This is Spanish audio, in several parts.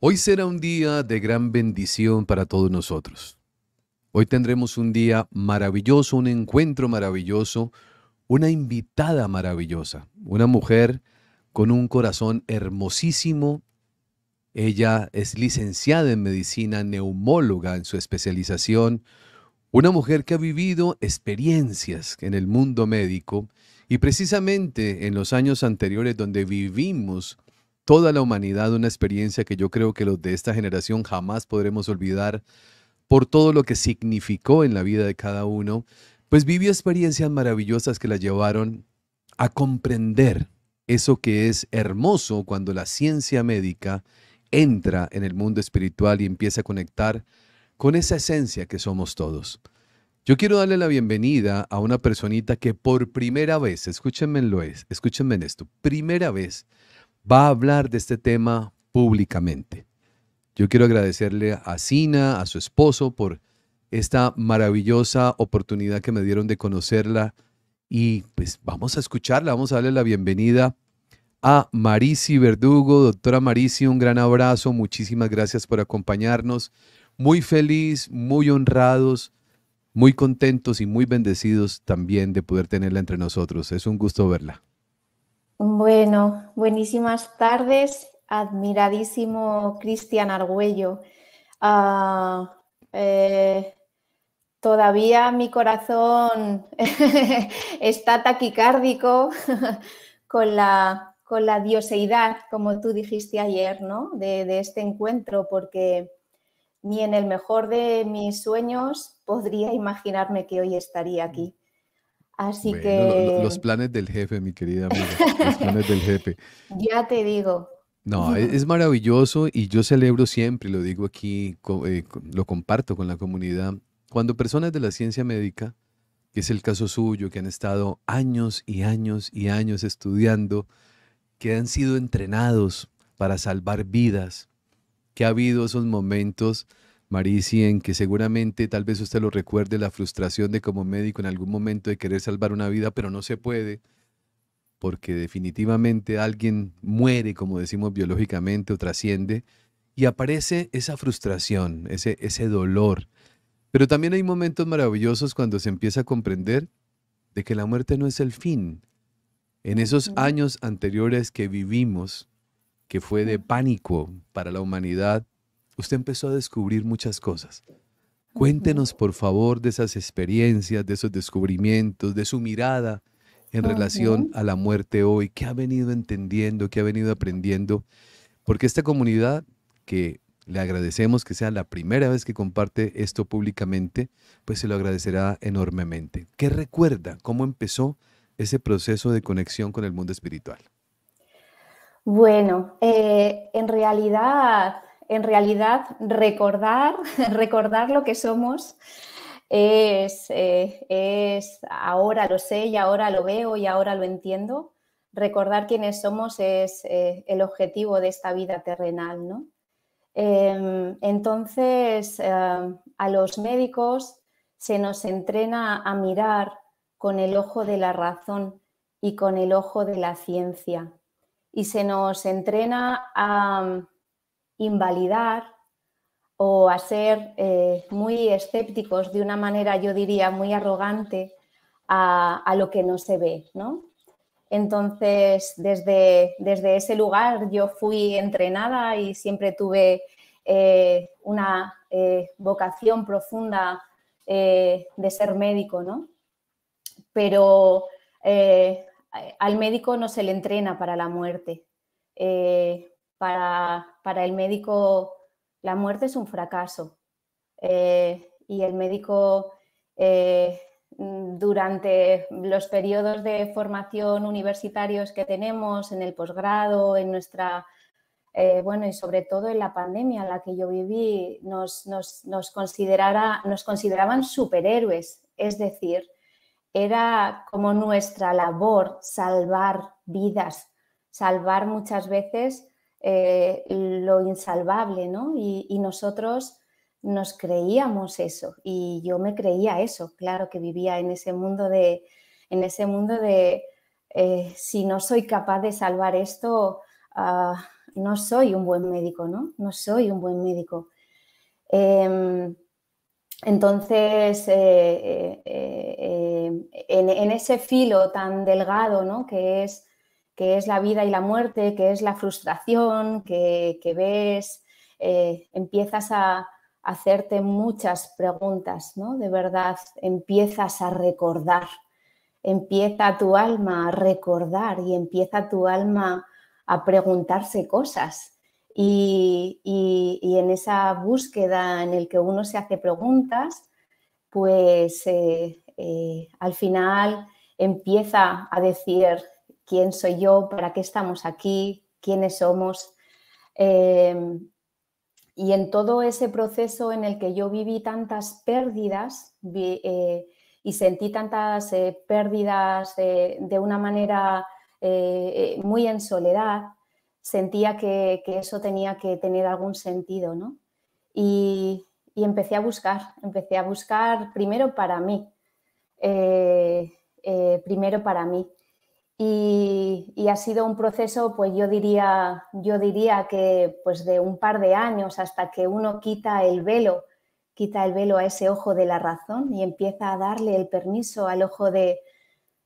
Hoy será un día de gran bendición para todos nosotros. Hoy tendremos un día maravilloso, un encuentro maravilloso, una invitada maravillosa, una mujer con un corazón hermosísimo. Ella es licenciada en medicina neumóloga en su especialización, una mujer que ha vivido experiencias en el mundo médico y precisamente en los años anteriores donde vivimos toda la humanidad una experiencia que yo creo que los de esta generación jamás podremos olvidar por todo lo que significó en la vida de cada uno, pues vivió experiencias maravillosas que la llevaron a comprender eso que es hermoso cuando la ciencia médica entra en el mundo espiritual y empieza a conectar con esa esencia que somos todos. Yo quiero darle la bienvenida a una personita que por primera vez, escúchenme, lo es, escúchenme esto, primera vez va a hablar de este tema públicamente. Yo quiero agradecerle a Sina, a su esposo, por esta maravillosa oportunidad que me dieron de conocerla. Y pues vamos a escucharla, vamos a darle la bienvenida a Marisi Verdugo. Doctora Marisi, un gran abrazo, muchísimas gracias por acompañarnos. Muy feliz, muy honrados, muy contentos y muy bendecidos también de poder tenerla entre nosotros. Es un gusto verla. Bueno, buenísimas tardes, admiradísimo Cristian Argüello. Ah, eh, todavía mi corazón está taquicárdico con la, con la dioseidad, como tú dijiste ayer, ¿no? de, este encuentro, porque ni en el mejor de mis sueños podría imaginarme que hoy estaría aquí. Así que... los planes del jefe, mi querida amiga. los planes del jefe. Ya te digo. No, e, es, maravilloso y yo celebro siempre, lo digo aquí, eh, lo comparto con la comunidad, cuando personas de la ciencia médica, que es el caso suyo, que han estado años y años y años estudiando, que han sido entrenados para salvar vidas, que ha habido esos momentos Maricien, que seguramente tal vez usted lo recuerde, la frustración de como médico en algún momento de querer salvar una vida, pero no se puede, porque definitivamente alguien muere, como decimos biológicamente, o trasciende, y aparece esa frustración, ese, ese dolor. Pero también hay momentos maravillosos cuando se empieza a comprender de que la muerte no es el fin. En esos años anteriores que vivimos, que fue de pánico para la humanidad, usted empezó a descubrir muchas cosas. Cuéntenos, por favor, de esas experiencias, de esos descubrimientos, de su mirada en relación a la muerte hoy. ¿Qué ha venido entendiendo? ¿Qué ha venido aprendiendo? Porque esta comunidad, que le agradecemos que sea la primera vez que comparte esto públicamente, pues se lo agradecerá enormemente. ¿Qué recuerda? ¿Cómo empezó ese proceso de conexión con el mundo espiritual? Bueno, eh, en realidad en realidad recordar, recordar lo que somos eh, es, ahora lo sé y ahora lo veo y ahora lo entiendo. Recordar quiénes somos es eh, el objetivo de esta vida terrenal, em, entonces, em, a los médicos se nos entrena a mirar con el ojo de la razón y con el ojo de la ciencia. Y se nos entrena a, invalidar o a ser eh, muy escépticos de una manera, yo diría, muy arrogante a, lo que no se ve, Entonces, desde, desde, ese lugar yo fui entrenada y siempre tuve eh, una eh, vocación profunda de ser médico, ¿no? Pero al médico no se le entrena para la muerte, para para el médico la muerte es un fracaso eh, y el médico eh, durante los periodos de formación universitarios que tenemos en el posgrado, en nuestra, eh, bueno, y sobre todo en la pandemia en la que yo viví, nos, nos, nos consideraban superhéroes, es decir, era como nuestra labor salvar vidas, salvar muchas veces eh, lo insalvable, ¿no? Y, nosotros nos creíamos eso y yo me creía eso, claro que vivía en ese mundo de, en ese mundo de eh, si no soy capaz de salvar esto, ah, no soy un buen médico, ¿no? No soy un buen médico. Em, entonces, eh, en, en, ese filo tan delgado ¿no? que es que es la vida y la muerte, que es la frustración, que, ves, eh, empiezas a hacerte muchas preguntas, ¿no? De verdad, empiezas a recordar, empieza tu alma a recordar y empieza tu alma a preguntarse cosas. Y, en esa búsqueda en el que uno se hace preguntas, pues eh, eh, al final empieza a decir, quién soy yo, para qué estamos aquí, quiénes somos. Em, y en todo ese proceso en el que yo viví tantas pérdidas eh, y sentí tantas eh, pérdidas eh, de una manera muy en soledad, sentía que, eso tenía que tener algún sentido, ¿no? Y, y empecé a buscar, empecé a buscar primero para mí, primero para mí. Y, ha sido un proceso, pues yo diría, yo diría que pues de un par de años hasta que uno quita el velo, quita el velo a ese ojo de la razón y empieza a darle el permiso al ojo de,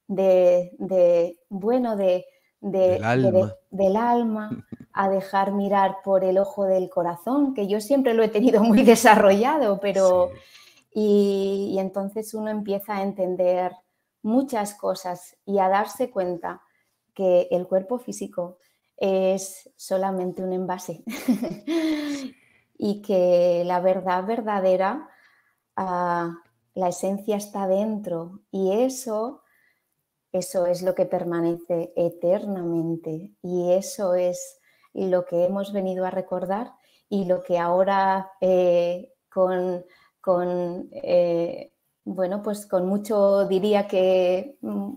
de, bueno, de, del, alma. a dejar mirar por el ojo del corazón, que yo siempre lo he tenido muy desarrollado, pero y entonces uno empieza a entender muchas cosas y a darse cuenta que el cuerpo físico es solamente un envase y que la verdad verdadera, ah, la esencia está dentro y eso, eso es lo que permanece eternamente y eso es lo que hemos venido a recordar y lo que ahora eh, con, con eh, bueno, pues con mucho diría que mm,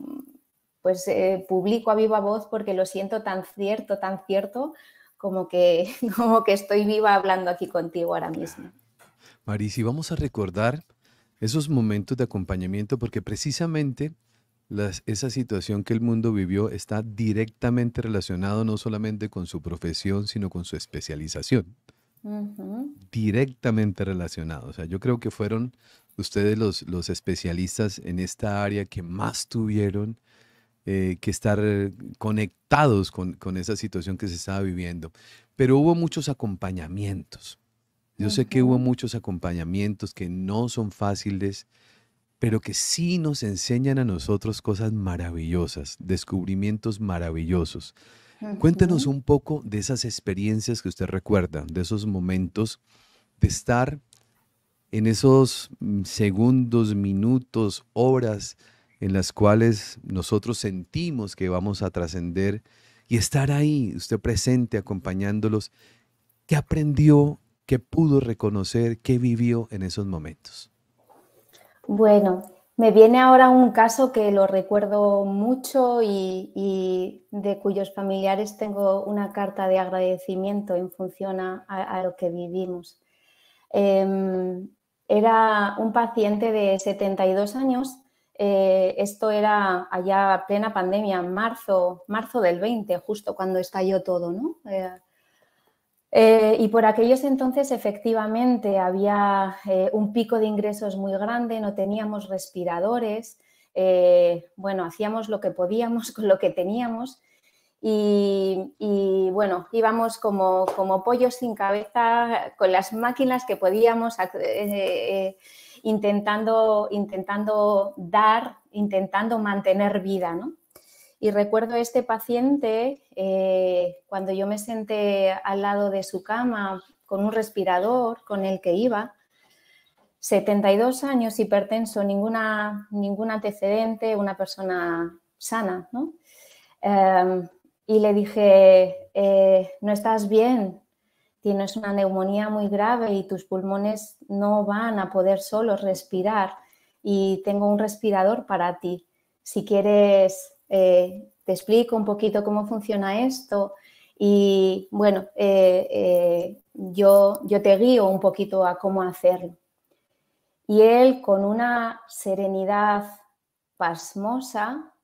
pues eh, publico a viva voz porque lo siento tan cierto, tan cierto, como que, como que estoy viva hablando aquí contigo ahora mismo. y vamos a recordar esos momentos de acompañamiento porque precisamente esa situación que el mundo vivió está directamente relacionado no solamente con su profesión, sino con su especialización. Directamente relacionado. O sea, yo creo que fueron ustedes los, especialistas en esta área que más tuvieron eh, que estar eh, conectados con, esa situación que se estaba viviendo. Pero hubo muchos acompañamientos. Yo sé que hubo muchos acompañamientos que no son fáciles, pero que sí nos enseñan a nosotros cosas maravillosas, descubrimientos maravillosos. Cuéntenos un poco de esas experiencias que usted recuerda, de esos momentos de estar en esos mm, segundos, minutos, horas en las cuales nosotros sentimos que vamos a trascender y estar ahí, usted presente, acompañándolos, ¿qué aprendió, qué pudo reconocer, qué vivió en esos momentos? Bueno, me viene ahora un caso que lo recuerdo mucho y, de cuyos familiares tengo una carta de agradecimiento en función a lo que vivimos. Em, era un paciente de 72 años, eh, esto era allá plena pandemia, marzo, marzo del 20, justo cuando estalló todo, ¿no? Eh, eh, y por aquellos entonces efectivamente había un pico de ingresos muy grande, no teníamos respiradores, bueno, hacíamos lo que podíamos con lo que teníamos y, bueno, íbamos como, como pollos sin cabeza con las máquinas que podíamos, eh, eh, intentando, intentando dar, intentando mantener vida. ¿no? Y recuerdo este paciente, eh, cuando yo me senté al lado de su cama con un respirador con el que iba, 72 años, hipertenso, ninguna, ningún antecedente, una persona sana, ¿no? Em, y le dije, eh, no estás bien, tienes una neumonía muy grave y tus pulmones no van a poder solo respirar y tengo un respirador para ti. Si quieres, eh, te explico un poquito cómo funciona esto y bueno, eh, yo, yo te guío un poquito a cómo hacerlo. Y él con una serenidad pasmosa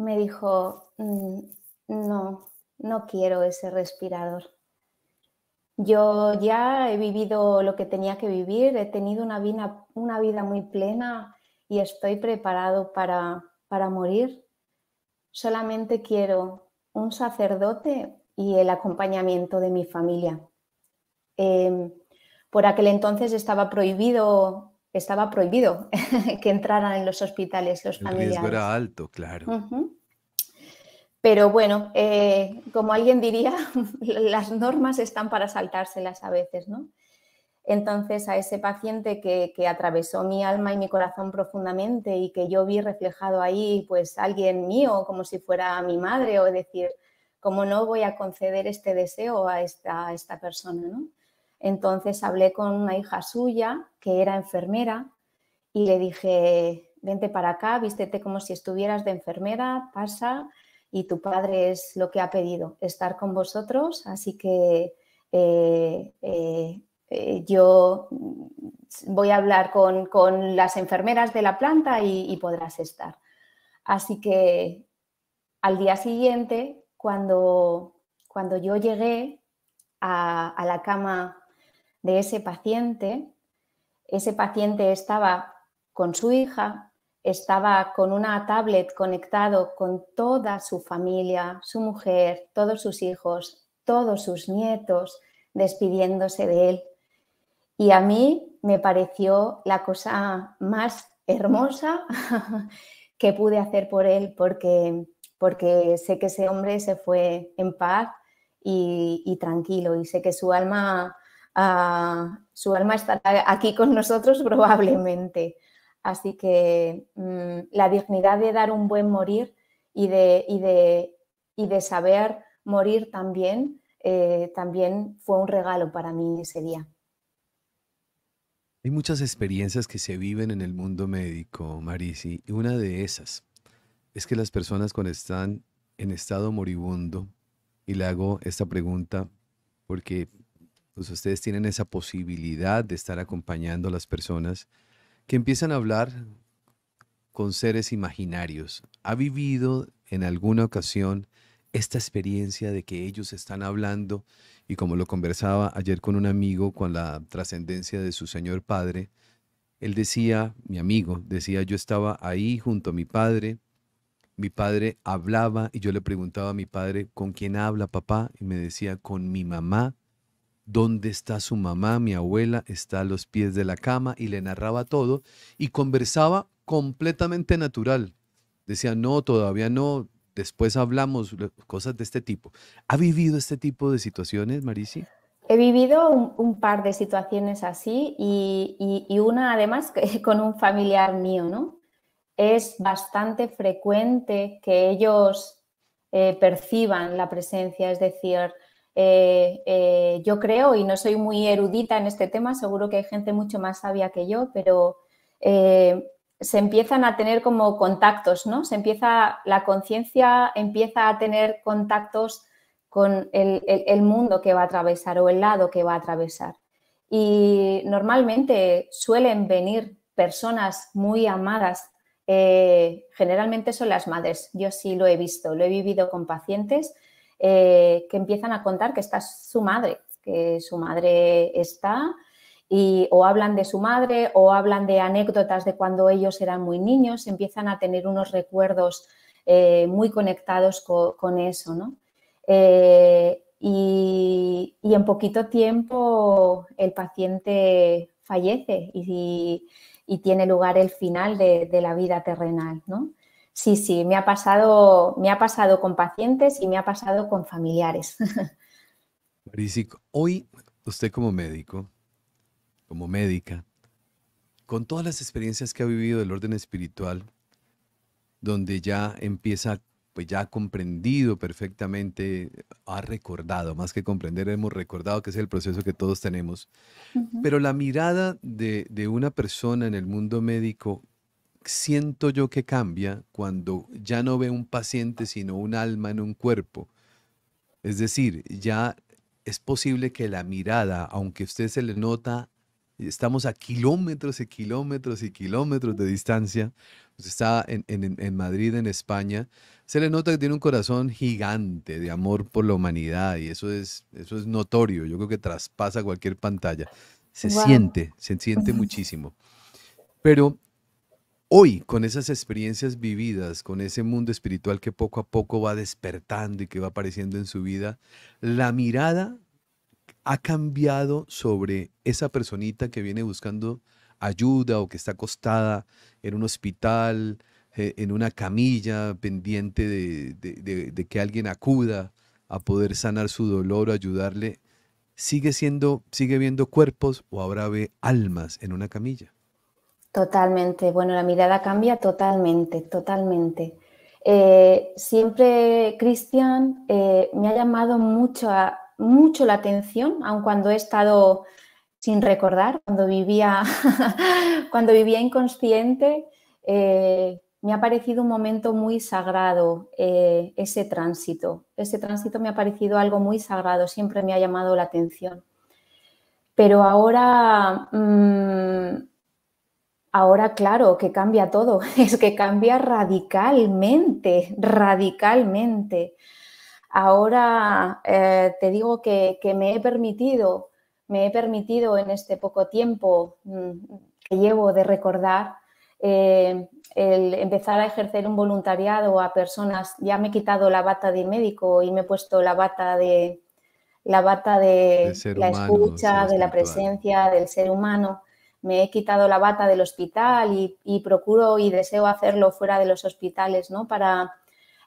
me dijo, mm, no, no quiero ese respirador. Yo ya he vivido lo que tenía que vivir, he tenido una vida, una vida muy plena y estoy preparado para, morir. Solamente quiero un sacerdote y el acompañamiento de mi familia. Em, por aquel entonces estaba prohibido estaba prohibido que entraran en los hospitales los El Riesgo era alto, claro. Pero bueno, eh, como alguien diría, las normas están para saltárselas a veces, ¿no? Entonces, a ese paciente que, atravesó mi alma y mi corazón profundamente y que yo vi reflejado ahí, pues alguien mío, como si fuera mi madre, o decir, ¿cómo no voy a conceder este deseo a esta, a esta persona? ¿no? Entonces hablé con una hija suya que era enfermera y le dije, vente para acá, vístete como si estuvieras de enfermera, pasa y tu padre es lo que ha pedido, estar con vosotros. Así que eh, eh, eh, yo voy a hablar con, las enfermeras de la planta y, podrás estar. Así que al día siguiente, cuando, cuando yo llegué a la cama de ese paciente. Ese paciente estaba con su hija, estaba con una tablet conectado con toda su familia, su mujer, todos sus hijos, todos sus nietos, despidiéndose de él. Y a mí me pareció la cosa más hermosa que pude hacer por él, porque, porque sé que ese hombre se fue en paz y, y tranquilo, y sé que su alma su alma estará aquí con nosotros probablemente. Así que mm, la dignidad de dar un buen morir y de, y de, saber morir también, eh, también fue un regalo para mí ese día. Hay muchas experiencias que se viven en el mundo médico, Marisi, y una de esas es que las personas cuando están en estado moribundo, y le hago esta pregunta porque pues, ustedes tienen esa posibilidad de estar acompañando a las personas que empiezan a hablar con seres imaginarios. ¿Ha vivido en alguna ocasión esta experiencia de que ellos están hablando y como lo conversaba ayer con un amigo con la trascendencia de su Señor Padre, él decía, mi amigo, decía, yo estaba ahí junto a mi padre, mi padre hablaba y yo le preguntaba a mi padre, ¿con quién habla papá? Y me decía, con mi mamá dónde está su mamá, mi abuela, está a los pies de la cama y le narraba todo y conversaba completamente natural. Decía, no, todavía no, después hablamos, cosas de este tipo. ¿Ha vivido este tipo de situaciones, Marisi? He vivido un, par de situaciones así y, una además con un familiar mío, ¿no? Es bastante frecuente que ellos eh, perciban la presencia, es decir, eh, eh, yo creo, y no soy muy erudita en este tema, seguro que hay gente mucho más sabia que yo, pero eh, se empiezan a tener como contactos, ¿no? Se empieza, la conciencia empieza a tener contactos con el, el, mundo que va a atravesar o el lado que va a atravesar. Y normalmente suelen venir personas muy amadas, generalmente son las madres, yo sí lo he visto, lo he vivido con pacientes, eh, que empiezan a contar que está su madre, que su madre está, y o hablan de su madre o hablan de anécdotas de cuando ellos eran muy niños, empiezan a tener unos recuerdos eh, muy conectados con, eso, ¿no? Eh, y, en poquito tiempo el paciente fallece y, tiene lugar el final de, de la vida terrenal, ¿no? Sí, sí, me ha pasado, me ha pasado con pacientes y me ha pasado con familiares. Marisic, hoy usted como médico, como médica, con todas las experiencias que ha vivido del orden espiritual, donde ya empieza, pues ya ha comprendido perfectamente, ha recordado, más que comprender, hemos recordado que es el proceso que todos tenemos, pero la mirada de, de una persona en el mundo médico siento yo que cambia cuando ya no ve un paciente sino un alma en un cuerpo. Es decir, ya es posible que la mirada, aunque usted se le nota, estamos a kilómetros y kilómetros y kilómetros de distancia, usted está en, Madrid, en España, se le nota que tiene un corazón gigante de amor por la humanidad y eso es, eso es notorio, yo creo que traspasa cualquier pantalla. Se siente, se siente muchísimo. Pero hoy, con esas experiencias vividas, con ese mundo espiritual que poco a poco va despertando y que va apareciendo en su vida, la mirada ha cambiado sobre esa personita que viene buscando ayuda o que está acostada en un hospital, eh, en una camilla, pendiente de, que alguien acuda a poder sanar su dolor o ayudarle. ¿Sigue siendo, sigue viendo cuerpos o ahora ve almas en una camilla? Totalmente, bueno, la mirada cambia totalmente, totalmente. Eh, siempre, Cristian, eh, me ha llamado mucho, mucho la atención, aun cuando he estado sin recordar, cuando vivía, cuando vivía inconsciente, eh, me ha parecido un momento muy sagrado ese tránsito. Ese tránsito me ha parecido algo muy sagrado, siempre me ha llamado la atención. Pero ahora mm, Ahora, claro, que cambia todo, es que cambia radicalmente, radicalmente. Ahora eh, te digo que, me he permitido, me he permitido en este poco tiempo mm, que llevo de recordar eh, el empezar a ejercer un voluntariado a personas. Ya me he quitado la bata de médico y me he puesto la bata de la bata de, la escucha, de la presencia, del ser humano me he quitado la bata del hospital y, procuro y deseo hacerlo fuera de los hospitales, ¿no? Para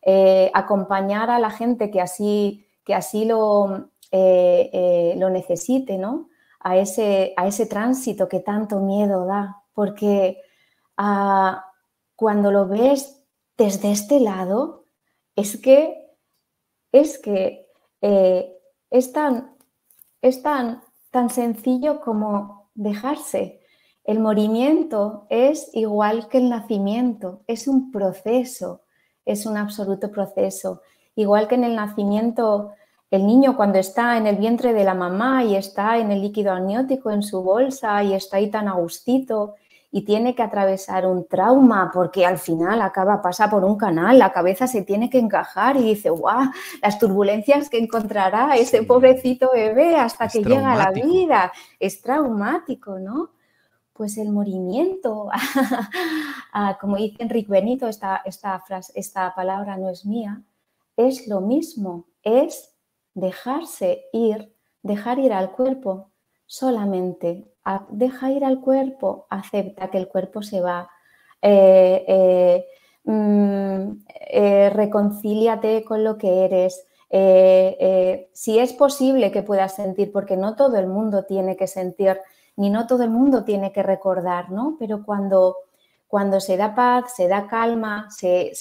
eh, acompañar a la gente que así, que así lo, eh, eh, lo necesite, ¿no? A ese, a ese tránsito que tanto miedo da, porque ah, cuando lo ves desde este lado, es que, es que es tan, es tan sencillo como dejarse, el morimiento es igual que el nacimiento, es un proceso, es un absoluto proceso. Igual que en el nacimiento, el niño cuando está en el vientre de la mamá y está en el líquido amniótico, en su bolsa y está ahí tan agustito y tiene que atravesar un trauma porque al final acaba, pasa por un canal, la cabeza se tiene que encajar y dice, guau, las turbulencias que encontrará ese pobrecito bebé hasta que llega a la vida, es traumático, ¿no? pues el morimiento, como dice Enrique Benito, esta, esta, frase, esta palabra no es mía, es lo mismo, es dejarse ir, dejar ir al cuerpo, solamente deja ir al cuerpo, acepta que el cuerpo se va, eh, eh, mm, eh, reconcíliate con lo que eres, si es posible que puedas sentir, porque no todo el mundo tiene que sentir ni no todo el mundo tiene que recordar, ¿no? Pero cuando, cuando se da paz, se da calma, se,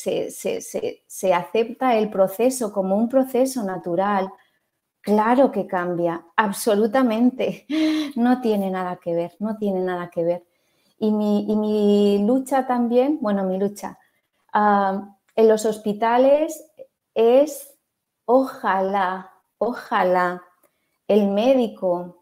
acepta el proceso como un proceso natural, Claro que cambia, absolutamente. No tiene nada que ver, no tiene nada que ver. Y mi, lucha también, bueno, mi lucha en los hospitales es, ojalá, ojalá el médico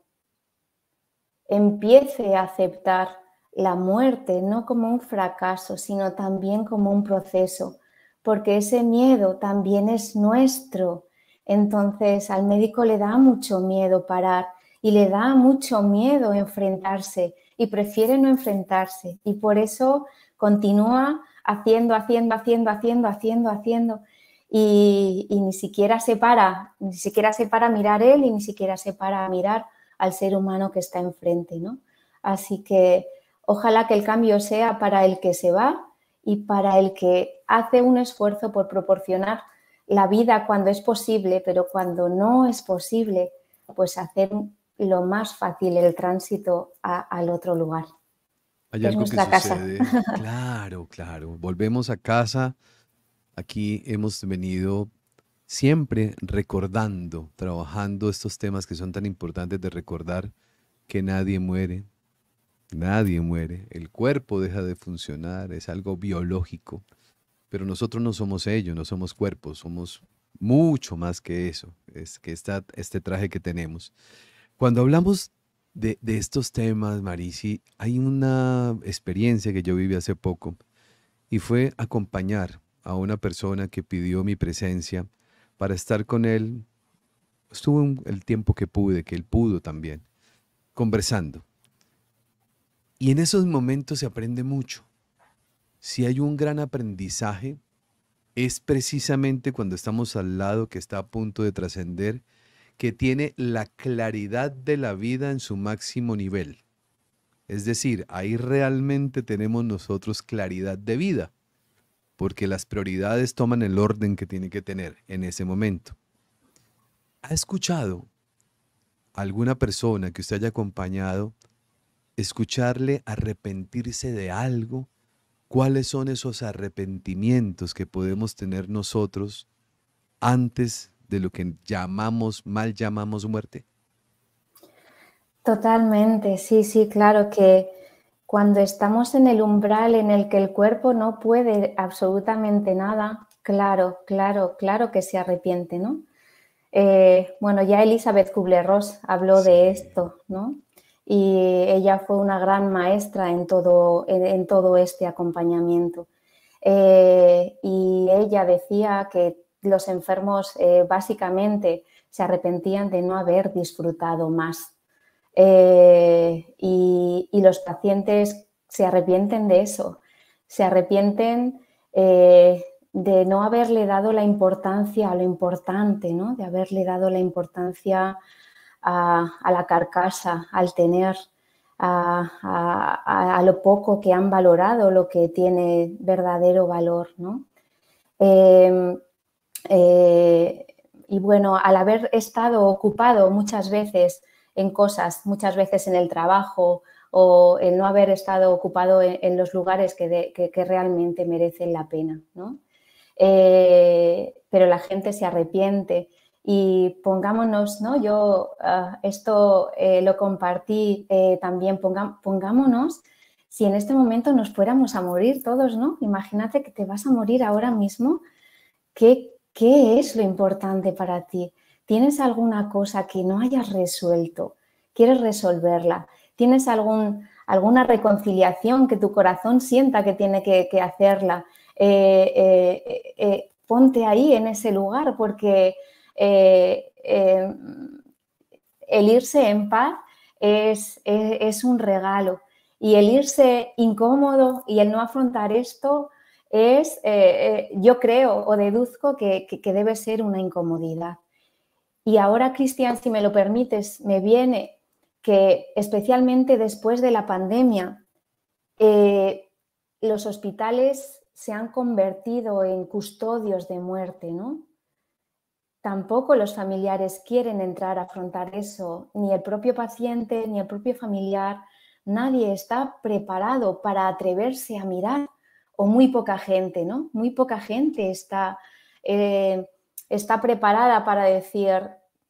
empiece a aceptar la muerte no como un fracaso, sino también como un proceso, porque ese miedo también es nuestro. Entonces al médico le da mucho miedo parar y le da mucho miedo enfrentarse y prefiere no enfrentarse y por eso continúa haciendo, haciendo, haciendo, haciendo, haciendo, haciendo y, ni siquiera se para, ni siquiera se para mirar él y ni siquiera se para mirar al ser humano que está enfrente, ¿no? Así que ojalá que el cambio sea para el que se va y para el que hace un esfuerzo por proporcionar la vida cuando es posible, pero cuando no es posible, pues hacer lo más fácil el tránsito al otro lugar. Hay que Claro, claro. Volvemos a casa. Aquí hemos venido siempre recordando, trabajando estos temas que son tan importantes de recordar que nadie muere, nadie muere, el cuerpo deja de funcionar, es algo biológico, pero nosotros no somos ellos, no somos cuerpos, somos mucho más que eso, es que está este traje que tenemos. Cuando hablamos de, de estos temas, Marisi, hay una experiencia que yo viví hace poco y fue acompañar a una persona que pidió mi presencia para estar con él. Estuve el tiempo que pude, que él pudo también, conversando. Y en esos momentos se aprende mucho. Si hay un gran aprendizaje, es precisamente cuando estamos al lado que está a punto de trascender, que tiene la claridad de la vida en su máximo nivel. Es decir, ahí realmente tenemos nosotros claridad de vida porque las prioridades toman el orden que tiene que tener en ese momento. ¿Ha escuchado alguna persona que usted haya acompañado escucharle arrepentirse de algo? ¿Cuáles son esos arrepentimientos que podemos tener nosotros antes de lo que llamamos, mal llamamos muerte? Totalmente, sí, sí, claro que cuando estamos en el umbral en el que el cuerpo no puede absolutamente nada, claro, claro, claro que se arrepiente, ¿no? Eh, bueno, ya Elizabeth Kubler-Ross habló de esto, ¿no? Y ella fue una gran maestra en todo, en, todo este acompañamiento. Eh, y ella decía que los enfermos eh, básicamente se arrepentían de no haber disfrutado más, eh, y, los pacientes se arrepienten de eso, se arrepienten eh, de no haberle dado la importancia a lo importante, ¿no? de haberle dado la importancia a, la carcasa, al tener, a, lo poco que han valorado, lo que tiene verdadero valor. Em, eh, y bueno, al haber estado ocupado muchas veces en cosas, muchas veces en el trabajo o el no haber estado ocupado en, los lugares que, realmente merecen la pena. ¿no? Eh, pero la gente se arrepiente y pongámonos, ¿no? Yo ah, esto eh, lo compartí eh, también, pongámonos si en este momento nos fuéramos a morir todos, ¿no? Imagínate que te vas a morir ahora mismo, qué es lo importante para ti? ¿Tienes alguna cosa que no hayas resuelto? ¿Quieres resolverla? ¿Tienes algún, alguna reconciliación que tu corazón sienta que tiene que, hacerla? Eh, eh, eh, ponte ahí en ese lugar porque el irse en paz es, es, un regalo y el irse incómodo y el no afrontar esto es, yo creo o deduzco que, debe ser una incomodidad. Y ahora, Cristian, si me lo permites, me viene que especialmente después de la pandemia, eh, los hospitales se han convertido en custodios de muerte, ¿no? Tampoco los familiares quieren entrar a afrontar eso, ni el propio paciente, ni el propio familiar, nadie está preparado para atreverse a mirar, o muy poca gente, ¿no? Muy poca gente está eh, está preparada para decir,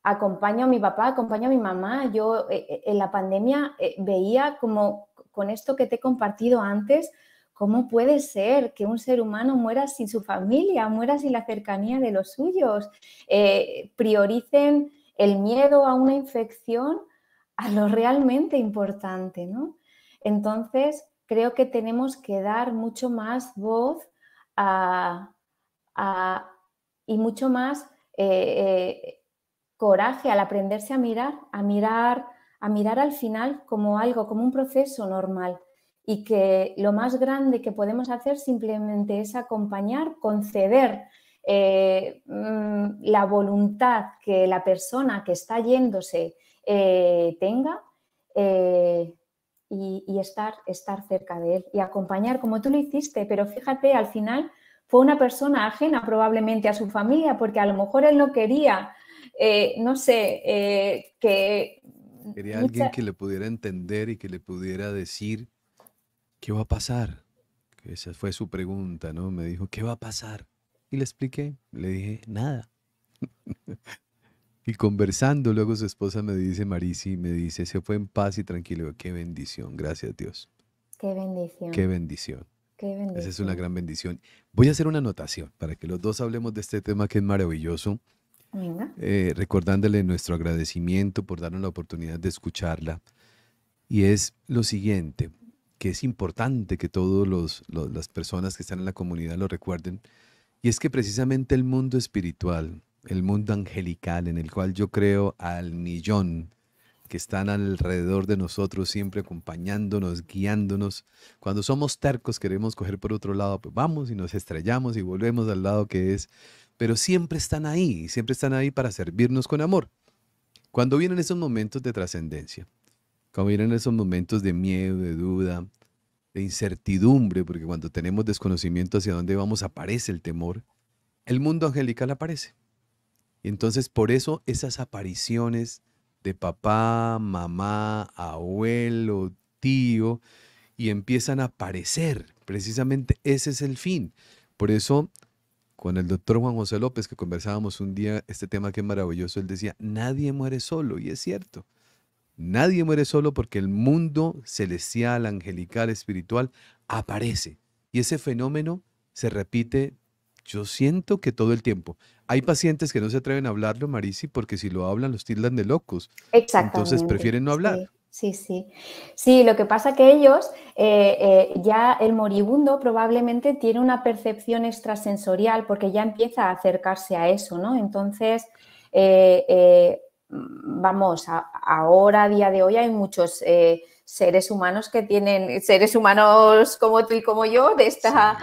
acompaño a mi papá, acompaño a mi mamá. Yo eh, eh, en la pandemia eh, veía como con esto que te he compartido antes, ¿cómo puede ser que un ser humano muera sin su familia, muera sin la cercanía de los suyos? prioricen el miedo a una infección a lo realmente importante, Entonces, creo que tenemos que dar mucho más voz a, y mucho más eh, eh, coraje al aprenderse a mirar, a mirar, a mirar al final como algo, como un proceso normal y que lo más grande que podemos hacer simplemente es acompañar, conceder eh, mm, la voluntad que la persona que está yéndose tenga y, y, estar, estar cerca de él y acompañar como tú lo hiciste, pero fíjate, al final fue una persona ajena probablemente a su familia, porque a lo mejor él no quería, eh, no sé, eh, que... Quería alguien que le pudiera entender y que le pudiera decir qué va a pasar. Esa fue su pregunta, ¿no? Me dijo, ¿qué va a pasar? Y le expliqué, le dije, nada. y conversando, luego su esposa me dice, Marisi, me dice, se fue en paz y tranquilo. Qué bendición, gracias a Dios. Qué bendición. Qué bendición. Esa es una gran bendición. Voy a hacer una anotación para que los dos hablemos de este tema que es maravilloso. Venga. Eh, recordándole nuestro agradecimiento por darnos la oportunidad de escucharla. Y es lo siguiente, que es importante que todas las personas que están en la comunidad lo recuerden. Y es que precisamente el mundo espiritual, el mundo angelical en el cual yo creo al millón, que están alrededor de nosotros, siempre acompañándonos, guiándonos. Cuando somos tercos, queremos coger por otro lado, pues vamos y nos estrellamos y volvemos al lado que es, pero siempre están ahí, siempre están ahí para servirnos con amor. Cuando vienen esos momentos de trascendencia, cuando vienen esos momentos de miedo, de duda, de incertidumbre, porque cuando tenemos desconocimiento hacia dónde vamos aparece el temor, el mundo angelical aparece. y Entonces, por eso esas apariciones de papá, mamá, abuelo, tío, y empiezan a aparecer. Precisamente ese es el fin. Por eso, con el doctor Juan José López, que conversábamos un día este tema que es maravilloso, él decía, nadie muere solo, y es cierto. Nadie muere solo porque el mundo celestial, angelical, espiritual, aparece. Y ese fenómeno se repite yo siento que todo el tiempo. Hay pacientes que no se atreven a hablarlo, Marisi, porque si lo hablan los tildan de locos. Exacto. Entonces prefieren no hablar. Sí. Sí, sí. lo que pasa que ellos, eh, eh, ya el moribundo probablemente tiene una percepción extrasensorial porque ya empieza a acercarse a eso, ¿no? Entonces, eh, mm, vamos, ahora, a día de hoy, hay muchos seres humanos que tienen, seres humanos como tú y como yo, de esta,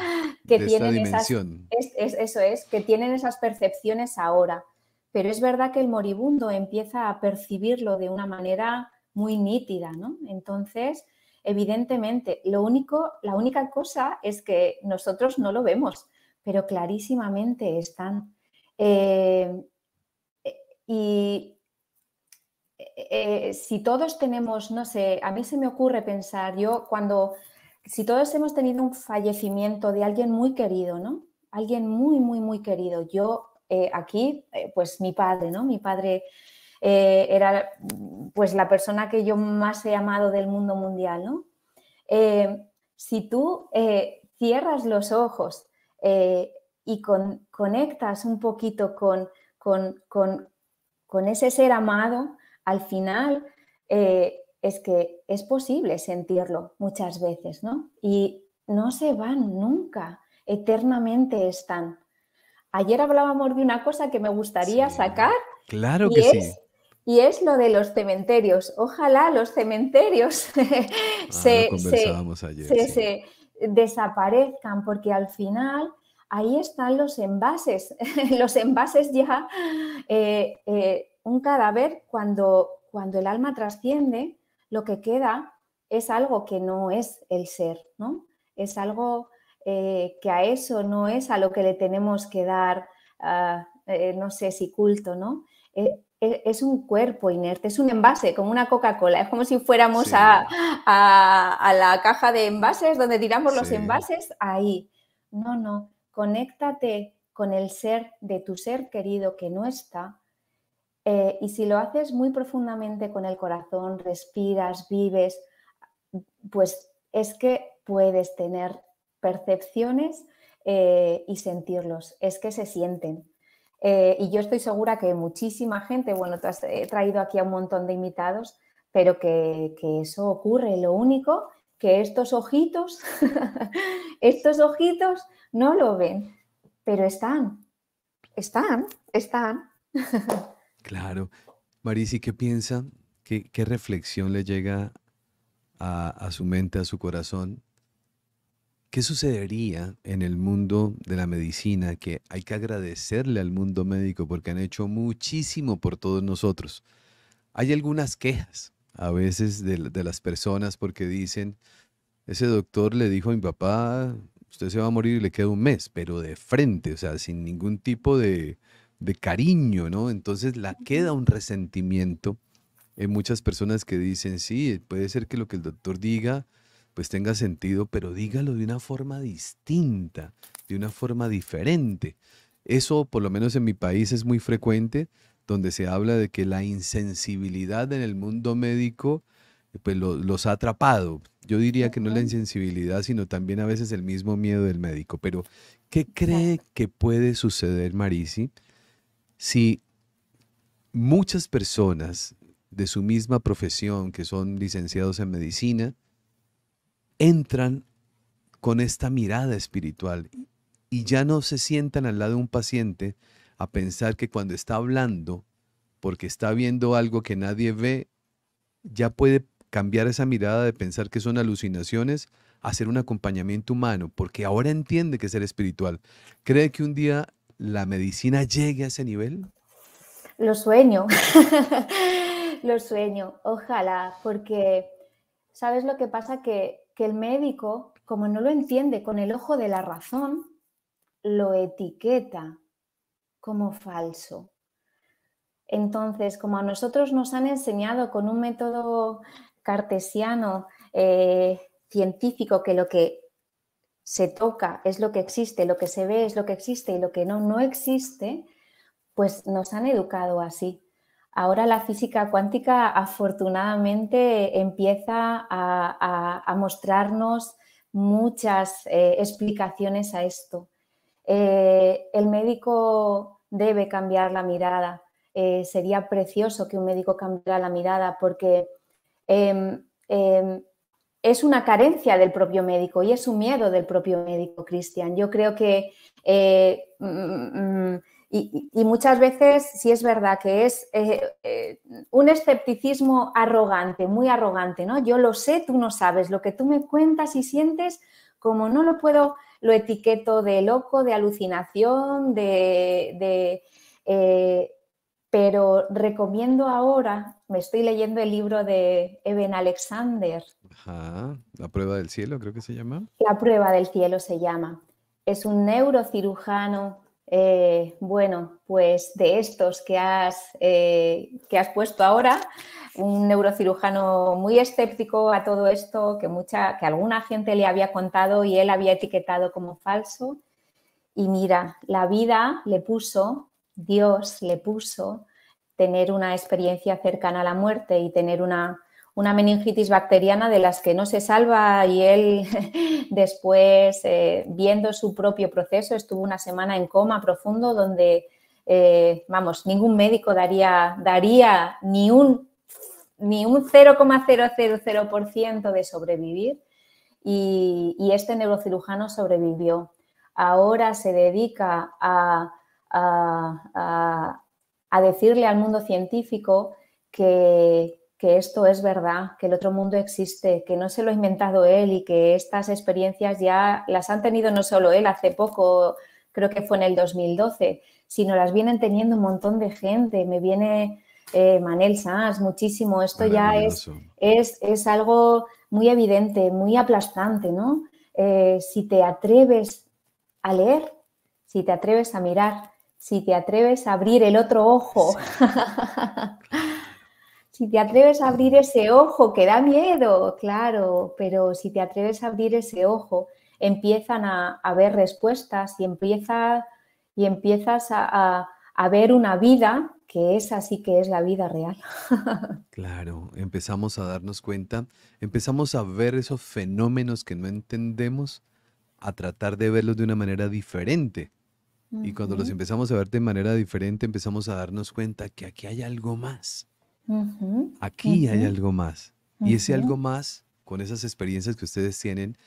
que tienen dimensión. eso es, que tienen esas percepciones ahora. Pero es verdad que el moribundo empieza a percibirlo de una manera muy nítida, ¿no? Entonces, evidentemente, lo único, la única cosa es que nosotros no lo vemos, pero clarísimamente están. Eh, eh, y eh, si todos tenemos, no sé, a mí se me ocurre pensar, yo cuando, si todos hemos tenido un fallecimiento de alguien muy querido, ¿no? Alguien muy, muy, muy querido. Yo eh, aquí, eh, pues mi padre, ¿no? Mi padre era pues la persona que yo más he amado del mundo mundial, ¿no? si tú cierras los ojos y conectas un poquito con, con ese ser amado, al final eh, es que es posible sentirlo muchas veces, ¿no? Y no se van nunca, eternamente están. Ayer hablábamos de una cosa que me gustaría sacar. Claro que sí. Y es lo de los cementerios. Ojalá los cementerios ah, se, desaparezcan, porque al final ahí están los envases. los envases ya eh, eh, un cadáver, cuando, cuando el alma trasciende, lo que queda es algo que no es el ser, ¿no? Es algo eh, que a eso no es a lo que le tenemos que dar, ah, eh, no sé si culto, ¿no? Eh, es un cuerpo inerte, es un envase, como una Coca-Cola, es como si fuéramos a, a, la caja de envases donde tiramos los envases, ahí. No, no, conéctate con el ser de tu ser querido que no está, eh, y si lo haces muy profundamente con el corazón, respiras, vives, pues es que puedes tener percepciones eh, y sentirlos, es que se sienten. Eh, y yo estoy segura que muchísima gente, bueno, te has traído aquí a un montón de invitados, pero que, que eso ocurre. Lo único que estos ojitos, estos ojitos no lo ven, pero están, están, están. Claro. Marisi, ¿qué piensa? ¿Qué, ¿Qué, reflexión le llega a, su mente, a su corazón? ¿Qué sucedería en el mundo de la medicina? Que hay que agradecerle al mundo médico porque han hecho muchísimo por todos nosotros. Hay algunas quejas a veces de, de las personas porque dicen, ese doctor le dijo a mi papá, usted se va a morir y le queda un mes, pero de frente, o sea, sin ningún tipo de, de cariño, ¿no? Entonces la queda un resentimiento en muchas personas que dicen, sí, puede ser que lo que el doctor diga pues tenga sentido, pero dígalo de una forma distinta, de una forma diferente. Eso, por lo menos en mi país, es muy frecuente, donde se habla de que la insensibilidad en el mundo médico pues los ha atrapado. Yo diría que no la insensibilidad, sino también a veces el mismo miedo del médico. Pero, ¿qué cree que puede suceder, Marisi? si muchas personas de su misma profesión, que son licenciados en medicina, entran con esta mirada espiritual y ya no se sientan al lado de un paciente a pensar que cuando está hablando, porque está viendo algo que nadie ve, ya puede cambiar esa mirada de pensar que son alucinaciones, hacer un acompañamiento humano, porque ahora entiende que es ser espiritual. Cree que un día la medicina llegue a ese nivel? Lo sueño, lo sueño, ojalá, porque ¿sabes lo que pasa? Que, el médico, como no lo entiende con el ojo de la razón, lo etiqueta como falso. Entonces, como a nosotros nos han enseñado con un método cartesiano, eh, científico, que lo que se toca, es lo que existe, lo que se ve es lo que existe y lo que no, no existe, pues nos han educado así. Ahora la física cuántica afortunadamente empieza a, mostrarnos muchas eh, explicaciones a esto. Eh, el médico debe cambiar la mirada. Eh, sería precioso que un médico cambiara la mirada porque em, em, es una carencia del propio médico y es un miedo del propio médico, Cristian. Yo creo que, eh, mm, mm, mm, y, muchas veces sí es verdad que es eh, eh, un escepticismo arrogante, muy arrogante, ¿no? Yo lo sé, tú no sabes, lo que tú me cuentas y sientes, como no lo puedo, lo etiqueto de loco, de alucinación, de... de pero recomiendo ahora, me estoy leyendo el libro de Eben Alexander, la prueba del cielo creo que se llama. La prueba del cielo se llama. Es un neurocirujano, eh, bueno, pues de estos que has, eh, que has puesto ahora, un neurocirujano muy escéptico a todo esto, que, mucha, que alguna gente le había contado y él había etiquetado como falso. Y mira, la vida le puso, Dios le puso, tener una experiencia cercana a la muerte y tener una una meningitis bacteriana de las que no se salva y él después, eh, viendo su propio proceso, estuvo una semana en coma profundo donde, eh, vamos, ningún médico daría, daría ni un, ni un 0,000% de sobrevivir y, este neurocirujano sobrevivió. Ahora se dedica a, a, decirle al mundo científico que, que esto es verdad, que el otro mundo existe, que no se lo ha inventado él y que estas experiencias ya las han tenido no solo él hace poco, creo que fue en el 2012, sino las vienen teniendo un montón de gente. Me viene eh, Manel Sanz muchísimo. Esto ya es, es, algo muy evidente, muy aplastante, ¿no? Eh, si te atreves a leer, si te atreves a mirar, si te atreves a abrir el otro ojo, Si te atreves a abrir ese ojo, que da miedo, claro, pero si te atreves a abrir ese ojo, empiezan a, ver respuestas y, empieza, y empiezas a, ver una vida que es así, que es la vida real. claro, empezamos a darnos cuenta, empezamos a ver esos fenómenos que no entendemos, a tratar de verlos de una manera diferente. Y cuando los empezamos a ver de manera diferente, empezamos a darnos cuenta que aquí hay algo más. Aquí hay algo más. Y ese algo más, con esas experiencias que ustedes tienen,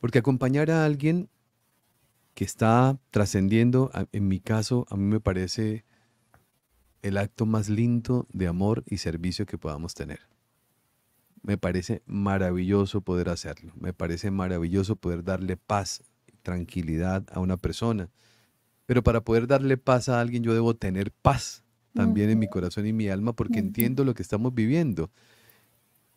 porque acompañar a alguien que está trascendiendo, en mi caso, a mí me parece el acto más lindo de amor y servicio que podamos tener. Me parece maravilloso poder hacerlo. Me parece maravilloso poder darle paz, tranquilidad a una persona. Pero para poder darle paz a alguien yo debo tener paz Mm. también en mi corazón y mi alma porque entiendo lo que estamos viviendo.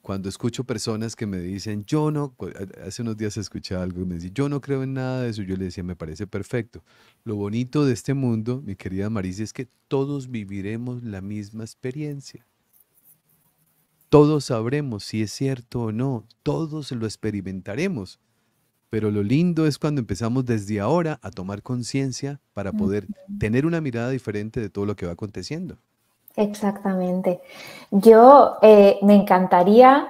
Cuando escucho personas que me dicen, yo no, eh, hace unos días escuché algo y me decía, yo no creo en nada de eso, yo le decía, me parece perfecto. Lo bonito de este mundo, mi querida Marisa, es que todos viviremos la misma experiencia. Todos sabremos si es cierto o no, todos lo experimentaremos pero lo lindo es cuando empezamos desde ahora a tomar conciencia para poder tener una mirada diferente de todo lo que va aconteciendo. Exactamente. Yo eh, me encantaría,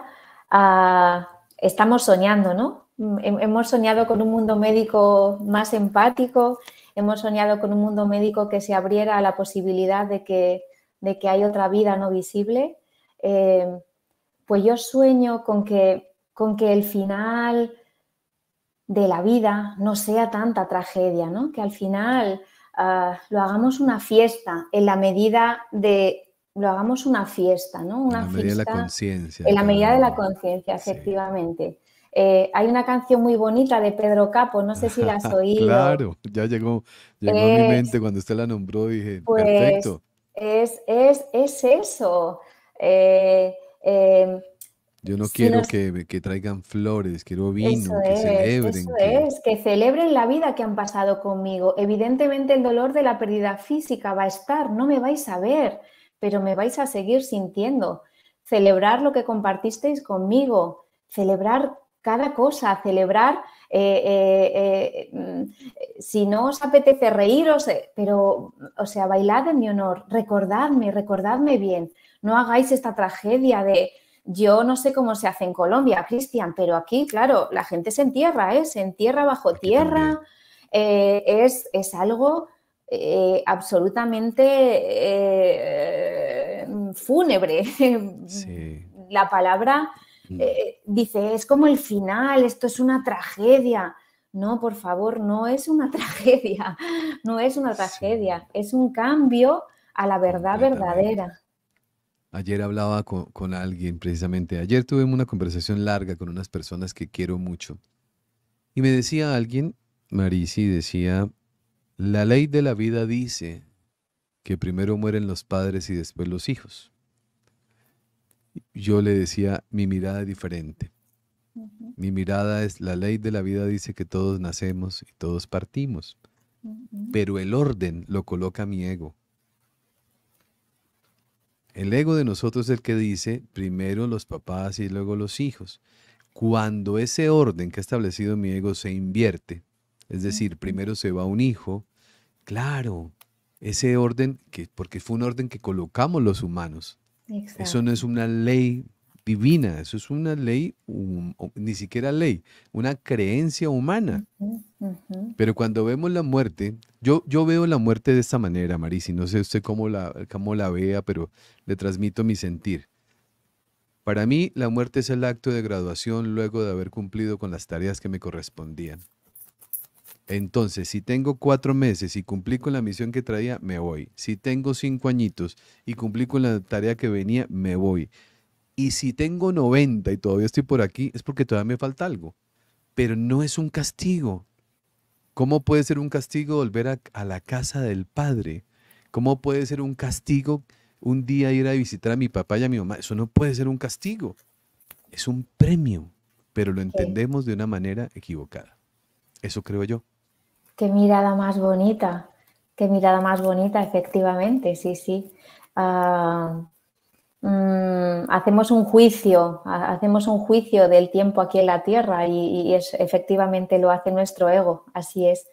ah, estamos soñando, ¿no? Mm, hemos soñado con un mundo médico más empático, hemos soñado con un mundo médico que se abriera a la posibilidad de que, de que hay otra vida no visible. Eh, pues yo sueño con que, con que el final de la vida no sea tanta tragedia, ¿no? Que al final ah, lo hagamos una fiesta en la medida de lo hagamos una fiesta, ¿no? en la medida de la conciencia. En la medida de la conciencia, efectivamente. Eh, hay una canción muy bonita de Pedro Capo, no sé si la has oído. claro, ya llegó, a mi mente cuando usted la nombró, dije, pues perfecto. Es, es, eso. Eh, em, yo no quiero que, traigan flores, quiero vino, que celebren. Eso que... es, que celebren la vida que han pasado conmigo. Evidentemente el dolor de la pérdida física va a estar, no me vais a ver, pero me vais a seguir sintiendo. Celebrar lo que compartisteis conmigo, celebrar cada cosa, celebrar, eh, eh, eh, si no os apetece reíros, pero, o sea, bailad en mi honor, recordadme, recordadme bien, no hagáis esta tragedia de, yo no sé cómo se hace en Colombia, Cristian, pero aquí, claro, la gente se entierra, es, ¿eh? se entierra bajo tierra, eh, es, algo eh, absolutamente fúnebre. La palabra mm. dice, es como el final, esto es una tragedia. No, por favor, no es una tragedia, no es una tragedia, es un cambio a la verdad verdadera. Ayer hablaba con, alguien precisamente. Ayer tuve una conversación larga con unas personas que quiero mucho. Y me decía alguien, Marisi, decía, la ley de la vida dice que primero mueren los padres y después los hijos. Yo le decía, mi mirada es diferente. Mi mirada es, la ley de la vida dice que todos nacemos y todos partimos. Pero el orden lo coloca mi ego el ego de nosotros es el que dice primero los papás y luego los hijos. Cuando ese orden que ha establecido mi ego se invierte, es decir, primero se va un hijo, claro, ese orden, que, porque fue un orden que colocamos los humanos. Eso no es una ley divina, eso es una ley, ni siquiera ley, una creencia humana. Pero cuando vemos la muerte, yo, yo veo la muerte de esta manera, Marisi, no sé usted cómo la, cómo la vea, pero le transmito mi sentir. Para mí, la muerte es el acto de graduación luego de haber cumplido con las tareas que me correspondían. Entonces, si tengo cuatro meses y cumplí con la misión que traía, me voy. Si tengo cinco añitos y cumplí con la tarea que venía, me voy. Y si tengo 90 y todavía estoy por aquí, es porque todavía me falta algo. Pero no es un castigo. ¿Cómo puede ser un castigo volver a, la casa del Padre? ¿Cómo puede ser un castigo un día ir a visitar a mi papá y a mi mamá? Eso no puede ser un castigo. Es un premio, pero lo entendemos de una manera equivocada. Eso creo yo. Qué mirada más bonita, qué mirada más bonita, efectivamente, sí, sí. Ah, Mm, hacemos un juicio, hacemos un juicio del tiempo aquí en la Tierra y, es, efectivamente lo hace nuestro ego, así es.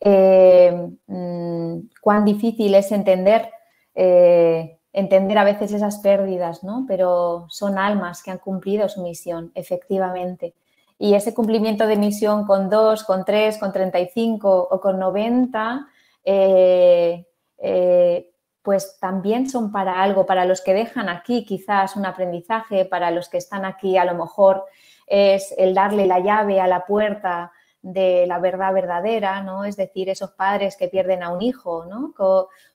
Eh, mm, cuán difícil es entender, eh, entender a veces esas pérdidas, Pero son almas que han cumplido su misión, efectivamente. Y ese cumplimiento de misión con 2, con 3, con 35 o con 90, eh, eh pues también son para algo, para los que dejan aquí quizás un aprendizaje, para los que están aquí a lo mejor es el darle la llave a la puerta de la verdad verdadera, ¿no? Es decir, esos padres que pierden a un hijo, ¿no?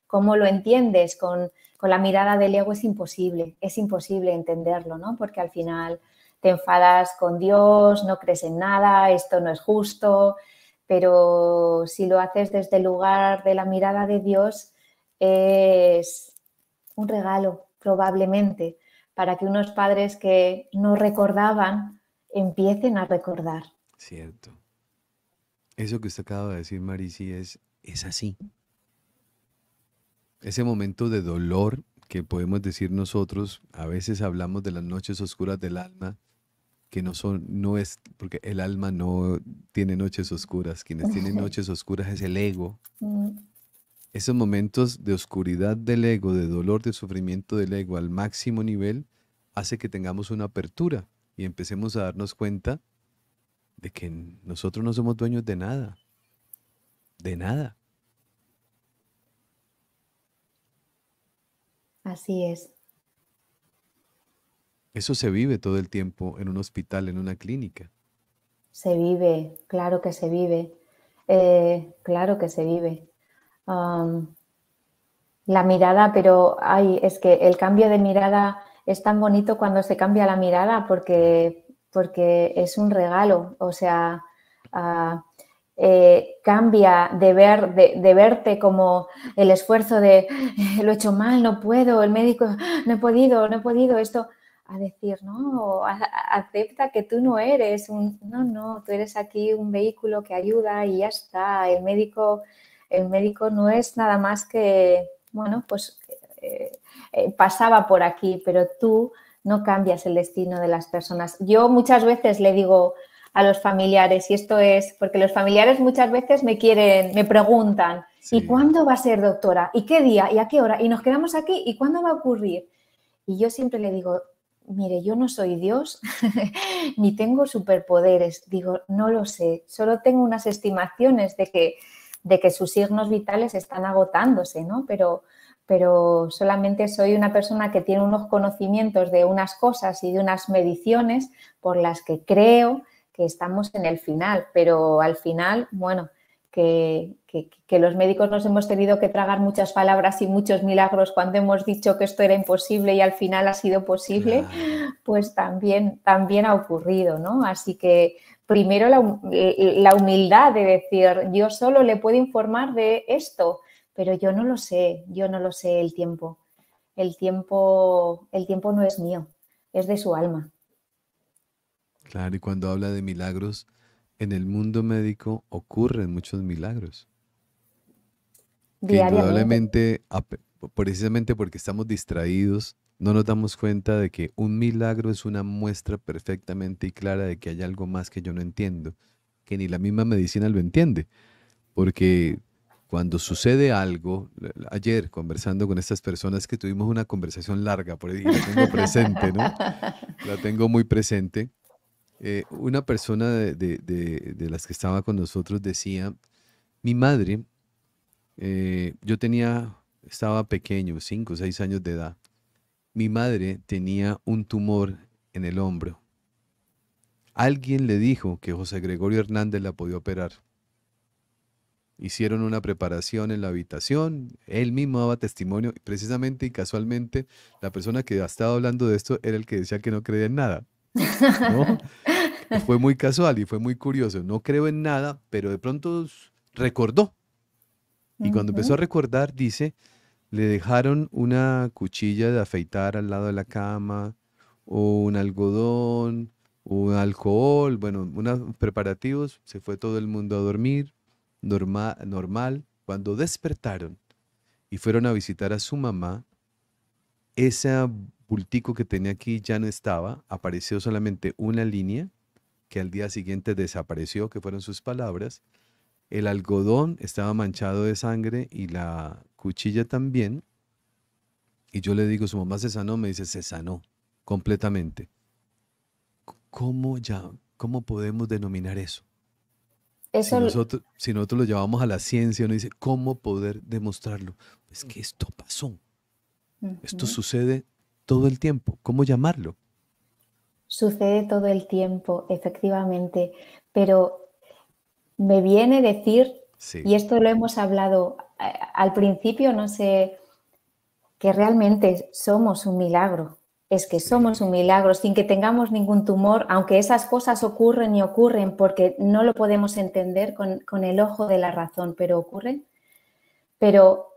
¿Cómo lo entiendes? Con, con la mirada del ego es imposible, es imposible entenderlo, ¿no? Porque al final te enfadas con Dios, no crees en nada, esto no es justo, pero si lo haces desde el lugar de la mirada de Dios, es un regalo probablemente para que unos padres que no recordaban empiecen a recordar. Cierto. Eso que usted acaba de decir, Marisi, es, es así. Ese momento de dolor que podemos decir nosotros, a veces hablamos de las noches oscuras del alma, que no son, no es, porque el alma no tiene noches oscuras, quienes tienen noches oscuras es el ego, mm esos momentos de oscuridad del ego, de dolor, de sufrimiento del ego al máximo nivel, hace que tengamos una apertura y empecemos a darnos cuenta de que nosotros no somos dueños de nada, de nada. Así es. Eso se vive todo el tiempo en un hospital, en una clínica. Se vive, claro que se vive, eh, claro que se vive la mirada, pero ay, es que el cambio de mirada es tan bonito cuando se cambia la mirada porque, porque es un regalo, o sea, ah, eh, cambia de, ver, verte como el esfuerzo de eh, lo he hecho mal, no puedo, el médico, no he podido, no he podido, esto, a decir, no, acepta que tú no eres un, no, no, tú eres aquí un vehículo que ayuda y ya está, el médico el médico no es nada más que, bueno, pues eh, eh, pasaba por aquí, pero tú no cambias el destino de las personas. Yo muchas veces le digo a los familiares, y esto es porque los familiares muchas veces me quieren, me preguntan, ¿y cuándo va a ser doctora? ¿Y qué día? ¿Y a qué hora? ¿Y nos quedamos aquí? ¿Y cuándo va a ocurrir? Y yo siempre le digo, mire, yo no soy Dios, ni tengo superpoderes, digo, no lo sé, solo tengo unas estimaciones de que de que sus signos vitales están agotándose, ¿no? Pero, pero solamente soy una persona que tiene unos conocimientos de unas cosas y de unas mediciones por las que creo que estamos en el final, pero al final, bueno, que, los médicos nos hemos tenido que tragar muchas palabras y muchos milagros cuando hemos dicho que esto era imposible y al final ha sido posible, pues también, también ha ocurrido, ¿no? Así que primero la, la, humildad de decir, yo solo le puedo informar de esto, pero yo no lo sé, yo no lo sé el tiempo. El tiempo, el tiempo no es mío, es de su alma. Claro, y cuando habla de milagros, en el mundo médico ocurren muchos milagros. Que precisamente porque estamos distraídos, no nos damos cuenta de que un milagro es una muestra perfectamente y clara de que hay algo más que yo no entiendo, que ni la misma medicina lo entiende. Porque cuando sucede algo, ayer conversando con estas personas que tuvimos una conversación larga, por ahí la tengo presente, ¿no? La tengo muy presente. Eh, una persona de, las que estaba con nosotros decía, mi madre, eh, yo tenía, estaba pequeño, 5 o 6 años de edad, mi madre tenía un tumor en el hombro. Alguien le dijo que José Gregorio Hernández la podía operar. Hicieron una preparación en la habitación, él mismo daba testimonio, precisamente y casualmente la persona que estaba hablando de esto era el que decía que no creía en nada. fue muy casual y fue muy curioso. No creo en nada, pero de pronto recordó. Y cuando empezó a recordar, dice, le dejaron una cuchilla de afeitar al lado de la cama, o un algodón, o un alcohol, bueno, unos preparativos. Se fue todo el mundo a dormir, normal, normal. Cuando despertaron y fueron a visitar a su mamá, esa bultico que tenía aquí ya no estaba, apareció solamente una línea que al día siguiente desapareció, que fueron sus palabras. El algodón estaba manchado de sangre y la cuchilla también. Y yo le digo, su mamá se sanó, me dice, se sanó completamente. ¿Cómo, ya, cómo podemos denominar eso? si, nosotros, si nosotros lo llevamos a la ciencia, uno dice, ¿cómo poder demostrarlo? Es mm. que esto pasó. Esto sucede todo el tiempo. ¿Cómo llamarlo? Sucede todo el tiempo, efectivamente, pero me viene decir, y esto lo hemos hablado eh, al principio, no sé, que realmente somos un milagro. Es que somos un milagro, sin que tengamos ningún tumor, aunque esas cosas ocurren y ocurren porque no lo podemos entender con, con el ojo de la razón, pero ocurren. Pero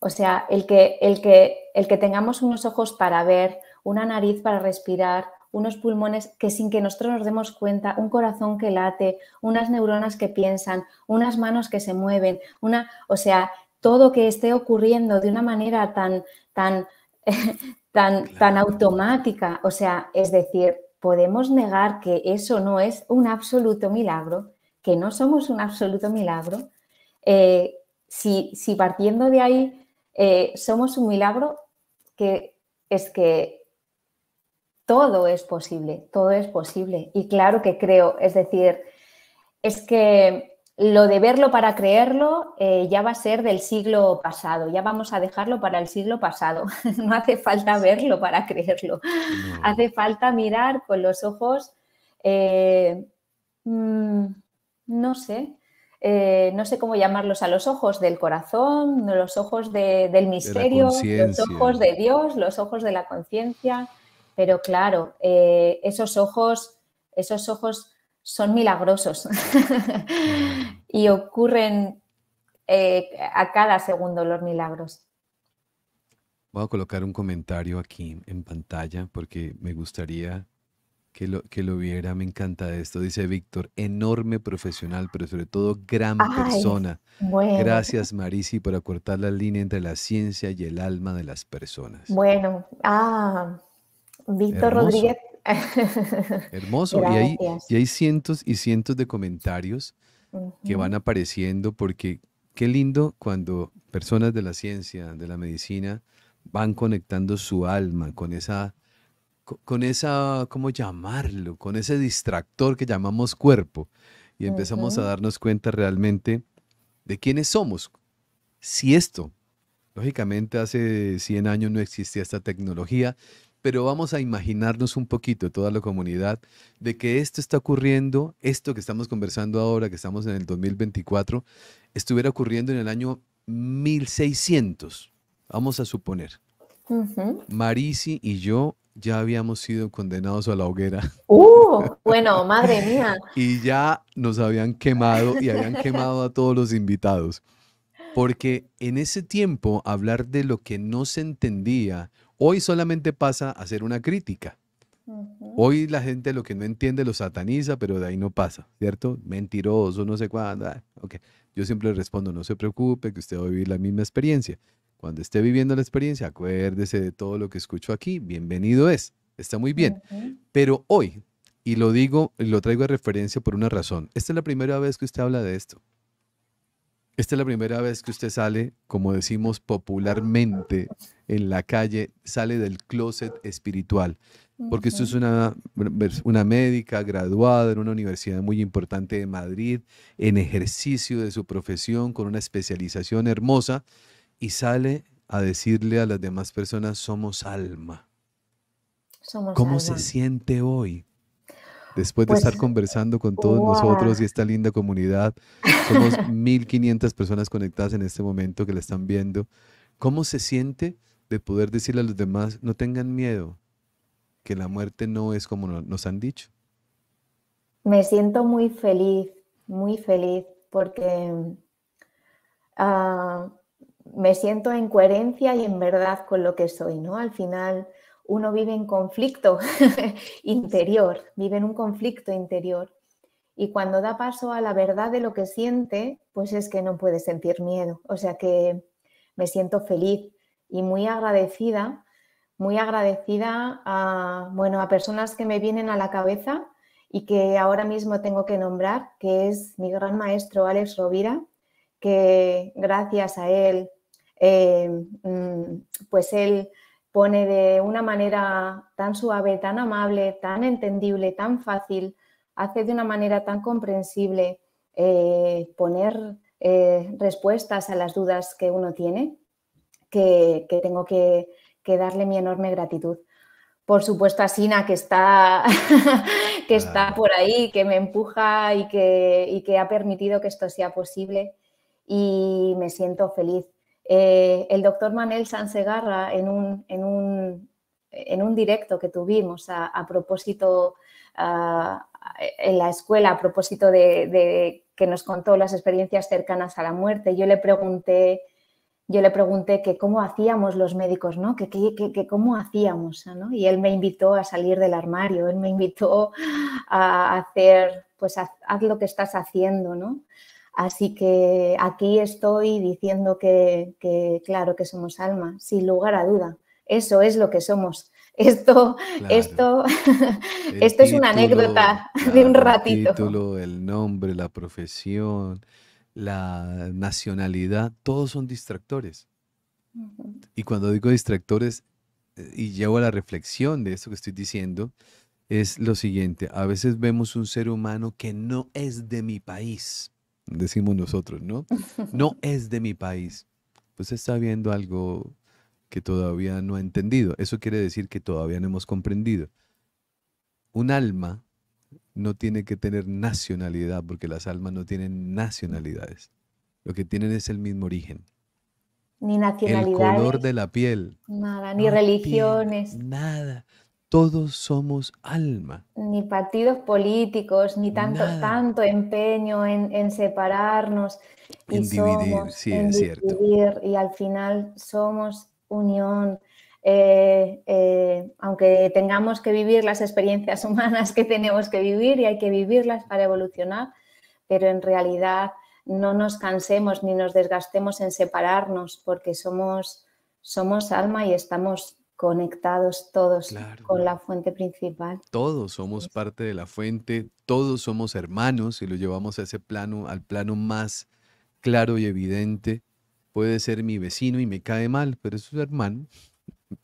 o sea, el que, el, que, el que tengamos unos ojos para ver, una nariz para respirar, unos pulmones que sin que nosotros nos demos cuenta, un corazón que late, unas neuronas que piensan, unas manos que se mueven, una, o sea, todo que esté ocurriendo de una manera tan, tan, tan, tan automática. O sea, es decir, podemos negar que eso no es un absoluto milagro, que no somos un absoluto milagro. Eh, si, partiendo de ahí eh, somos un milagro que es que todo es posible, todo es posible. Y claro que creo, es decir, es que lo de verlo para creerlo eh, ya va a ser del siglo pasado, ya vamos a dejarlo para el siglo pasado. no hace falta verlo para creerlo, hace falta mirar con los ojos, eh, mm, no sé, eh, no sé cómo llamarlos, a los ojos del corazón, los ojos del misterio, los ojos de Dios, los ojos de la conciencia. Pero claro, eh, esos ojos, esos ojos son milagrosos y ocurren eh, a cada segundo los milagros. Voy a colocar un comentario aquí en pantalla porque me gustaría que lo, que lo viera, me encanta esto, dice Víctor, enorme profesional, pero sobre todo gran persona. Gracias Marisi por acortar la línea entre la ciencia y el alma de las personas. Bueno, ah, Víctor Rodríguez. Hermoso, y hay, y hay, cientos y cientos de comentarios que van apareciendo porque qué lindo cuando personas de la ciencia, de la medicina, van conectando su alma con esa con esa, ¿cómo llamarlo? Con ese distractor que llamamos cuerpo y empezamos a darnos cuenta realmente de quiénes somos. Si esto, lógicamente hace 100 años no existía esta tecnología, pero vamos a imaginarnos un poquito, toda la comunidad, de que esto está ocurriendo, esto que estamos conversando ahora, que estamos en el 2024, estuviera ocurriendo en el año 1600, vamos a suponer. Marisi y yo ya habíamos sido condenados a la hoguera. Uh, bueno, madre mía. y ya nos habían quemado y habían quemado a todos los invitados. Porque en ese tiempo hablar de lo que no se entendía, hoy solamente pasa a ser una crítica. Hoy la gente lo que no entiende lo sataniza, pero de ahí no pasa, ¿cierto? Mentiroso, no sé cuándo. Ah, ok, Yo siempre le respondo, no se preocupe, que usted va a vivir la misma experiencia. Cuando esté viviendo la experiencia, acuérdese de todo lo que escucho aquí. Bienvenido es. Está muy bien. Pero hoy, y lo digo, lo traigo a referencia por una razón. Esta es la primera vez que usted habla de esto. Esta es la primera vez que usted sale, como decimos popularmente en la calle, sale del closet espiritual. Porque usted es una, pues, una médica graduada en una universidad muy importante de Madrid, en ejercicio de su profesión, con una especialización hermosa y sale a decirle a las demás personas, somos alma. ¿Cómo se siente hoy? Después de pues, estar conversando con todos nosotros y esta linda comunidad, somos 1.500 personas conectadas en este momento que la están viendo. ¿Cómo se siente de poder decirle a los demás, no tengan miedo, que la muerte no es como nos han dicho? Me siento muy feliz, muy feliz, porque ah, me siento en coherencia y en verdad con lo que soy, ¿no? Al final uno vive en conflicto interior, vive en un conflicto interior. Y cuando da paso a la verdad de lo que siente, pues es que no puede sentir miedo. O sea que me siento feliz y muy agradecida, muy agradecida a, bueno, a personas que me vienen a la cabeza y que ahora mismo tengo que nombrar, que es mi gran maestro Alex Rovira, que gracias a él eh, mm, pues él pone de una manera tan suave, tan amable, tan entendible, tan fácil, hace de una manera tan comprensible eh, poner eh, respuestas a las dudas que uno tiene, que, tengo que, darle mi enorme gratitud. Por supuesto a Sina, que está, que está por ahí, que me empuja y que ha permitido que esto sea posible y me siento feliz eh, el doctor Manel Sansegarra en un, en un, en un directo que tuvimos a, propósito en la escuela, a propósito de, que nos contó las experiencias cercanas a la muerte, yo le pregunté, yo le pregunté que cómo hacíamos los médicos, ¿no? Que, cómo hacíamos, ¿no? Y él me invitó a salir del armario, él me invitó a hacer, pues haz lo que estás haciendo, ¿no? Así que aquí estoy diciendo que, claro que somos alma, sin lugar a duda. Eso es lo que somos. Esto, esto, esto es una anécdota de un ratito. El título, el nombre, la profesión, la nacionalidad, todos son distractores. Y cuando digo distractores, eh, y llevo a la reflexión de esto que estoy diciendo, es lo siguiente. A veces vemos un ser humano que no es de mi país decimos nosotros, ¿no? No es de mi país. Pues está viendo algo que todavía no ha entendido. Eso quiere decir que todavía no hemos comprendido. Un alma no tiene que tener nacionalidad, porque las almas no tienen nacionalidades. Lo que tienen es el mismo origen. Ni nacionalidad. El color de la piel. Nada, ni religiones. nada todos somos alma. Ni partidos políticos, ni tanto, tanto empeño en, separarnos. Y en dividir, sí, es cierto. Y al final somos unión. Eh, eh, aunque tengamos que vivir las experiencias humanas que tenemos que vivir y hay que vivirlas para evolucionar, pero en realidad no nos cansemos ni nos desgastemos en separarnos porque somos, somos alma y estamos conectados todos con la fuente principal. Todos somos parte de la fuente, todos somos hermanos y lo llevamos a ese plano, al plano más claro y evidente. Puede ser mi vecino y me cae mal, pero es su hermano.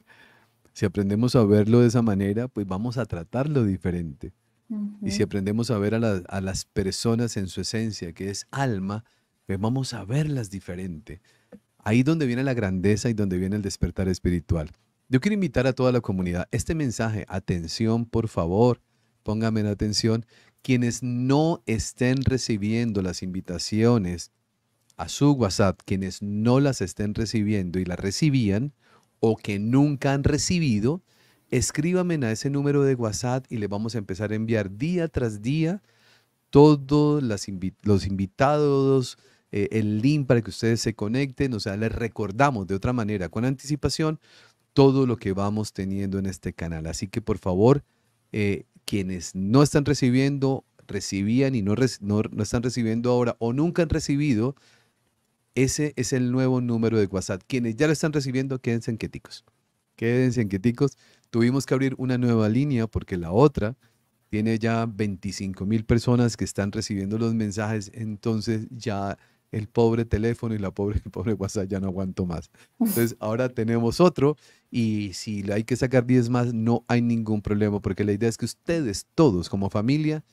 Si aprendemos a verlo de esa manera, pues vamos a tratarlo diferente. Y si aprendemos a ver a, a, las personas en su esencia, que es alma, pues vamos a verlas diferente. Ahí donde viene la grandeza y donde viene el despertar espiritual. Yo quiero invitar a toda la comunidad. Este mensaje, atención, por favor, póngame la atención. Quienes no estén recibiendo las invitaciones a su WhatsApp, quienes no las estén recibiendo y las recibían o que nunca han recibido, escríbanme a ese número de WhatsApp y le vamos a empezar a enviar día tras día todos los invitados, eh, el link para que ustedes se conecten. O sea, les recordamos de otra manera, con anticipación, todo lo que vamos teniendo en este canal. Así que por favor, eh, quienes no están recibiendo, recibían y no, no, están recibiendo ahora o nunca han recibido, ese es el nuevo número de WhatsApp. Quienes ya lo están recibiendo, quédense en Quédense en Tuvimos que abrir una nueva línea porque la otra tiene ya 25 mil personas que están recibiendo los mensajes. Entonces ya el pobre teléfono y la pobre, el pobre WhatsApp ya no aguanto más. Entonces ahora tenemos otro y si hay que sacar 10 más no hay ningún problema porque la idea es que ustedes todos como familia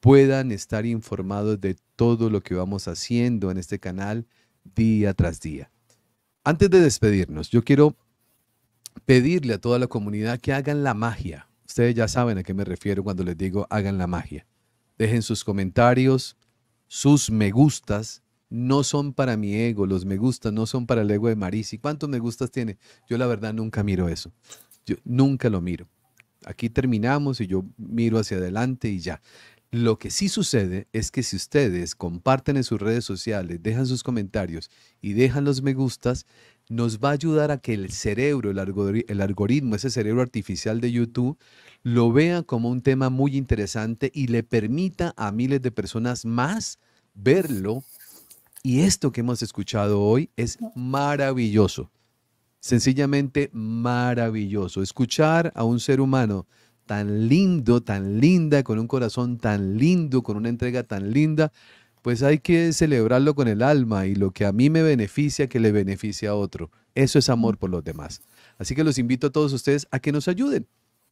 puedan estar informados de todo lo que vamos haciendo en este canal día tras día. Antes de despedirnos, yo quiero pedirle a toda la comunidad que hagan la magia. Ustedes ya saben a qué me refiero cuando les digo hagan la magia. Dejen sus comentarios, sus me gustas, no son para mi ego, los me gusta no son para el ego de ¿Y ¿Cuántos me gustas tiene? Yo la verdad nunca miro eso. Yo nunca lo miro. Aquí terminamos y yo miro hacia adelante y ya. Lo que sí sucede es que si ustedes comparten en sus redes sociales, dejan sus comentarios y dejan los me gustas, nos va a ayudar a que el cerebro, el, algoritmo, ese cerebro artificial de YouTube, lo vea como un tema muy interesante y le permita a miles de personas más verlo y esto que hemos escuchado hoy es maravilloso, sencillamente maravilloso. Escuchar a un ser humano tan lindo, tan linda, con un corazón tan lindo, con una entrega tan linda, pues hay que celebrarlo con el alma y lo que a mí me beneficia, que le beneficia a otro. Eso es amor por los demás. Así que los invito a todos ustedes a que nos ayuden,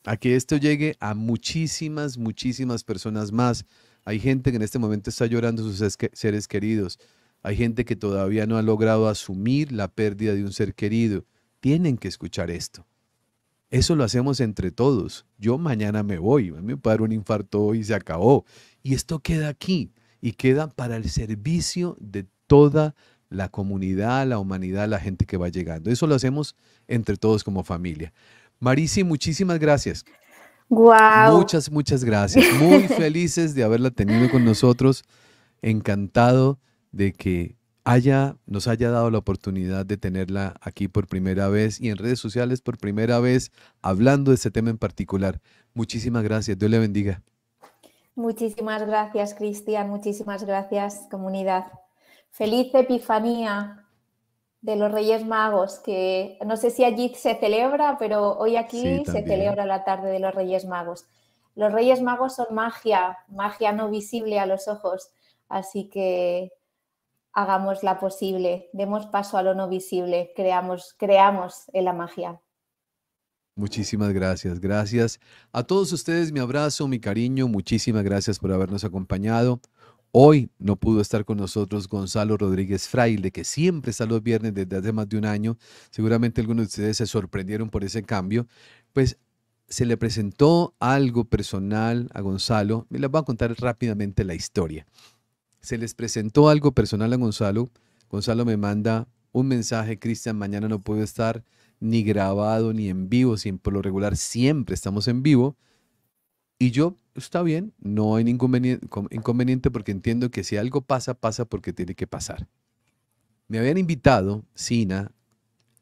a que esto llegue a muchísimas, muchísimas personas más. Hay gente que en este momento está llorando sus seres queridos. Hay gente que todavía no ha logrado asumir la pérdida de un ser querido. Tienen que escuchar esto. Eso lo hacemos entre todos. Yo mañana me voy, me paro un infarto y se acabó. Y esto queda aquí y queda para el servicio de toda la comunidad, la humanidad, la gente que va llegando. Eso lo hacemos entre todos como familia. Marisi, muchísimas gracias. Wow. Muchas, muchas gracias. Muy felices de haberla tenido con nosotros. Encantado de que haya, nos haya dado la oportunidad de tenerla aquí por primera vez y en redes sociales por primera vez hablando de este tema en particular. Muchísimas gracias, Dios le bendiga. Muchísimas gracias, Cristian, muchísimas gracias, comunidad. Feliz Epifanía de los Reyes Magos, que no sé si allí se celebra, pero hoy aquí se celebra la tarde de los Reyes Magos. Los Reyes Magos son magia, magia no visible a los ojos, así que hagamos la posible, demos paso a lo no visible, creamos, creamos en la magia. Muchísimas gracias, gracias. A todos ustedes mi abrazo, mi cariño, muchísimas gracias por habernos acompañado. Hoy no pudo estar con nosotros Gonzalo Rodríguez Fraile, que siempre está los viernes desde hace más de un año. Seguramente algunos de ustedes se sorprendieron por ese cambio. Pues se le presentó algo personal a Gonzalo. me les voy a contar rápidamente la historia se les presentó algo personal a Gonzalo. Gonzalo me manda un mensaje, Cristian, mañana no puedo estar ni grabado ni en vivo, siempre, por lo regular siempre estamos en vivo. Y yo, está bien, no hay ningún inconveniente porque entiendo que si algo pasa, pasa porque tiene que pasar. Me habían invitado, Sina,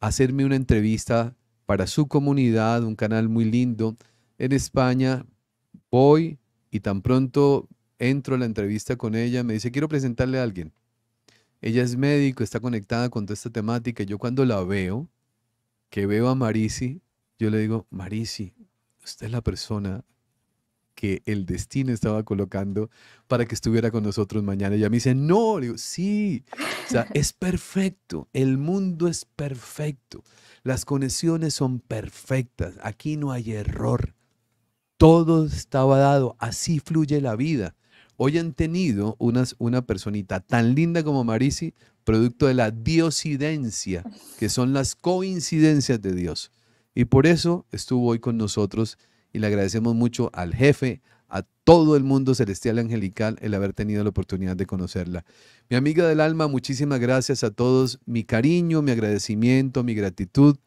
a hacerme una entrevista para su comunidad, un canal muy lindo en España. Voy y tan pronto entro a la entrevista con ella, me dice, quiero presentarle a alguien. Ella es médico, está conectada con toda esta temática. Yo cuando la veo, que veo a Marisi, yo le digo, Marisi, usted es la persona que el destino estaba colocando para que estuviera con nosotros mañana. Y ella me dice, no, le digo, sí, o es perfecto, el mundo es perfecto, las conexiones son perfectas, aquí no hay error, todo estaba dado, así fluye la vida hoy han tenido una personita tan linda como Marisi, producto de la diosidencia, que son las coincidencias de Dios. Y por eso estuvo hoy con nosotros y le agradecemos mucho al jefe, a todo el mundo celestial angelical el haber tenido la oportunidad de conocerla. Mi amiga del alma, muchísimas gracias a todos. Mi cariño, mi agradecimiento, mi gratitud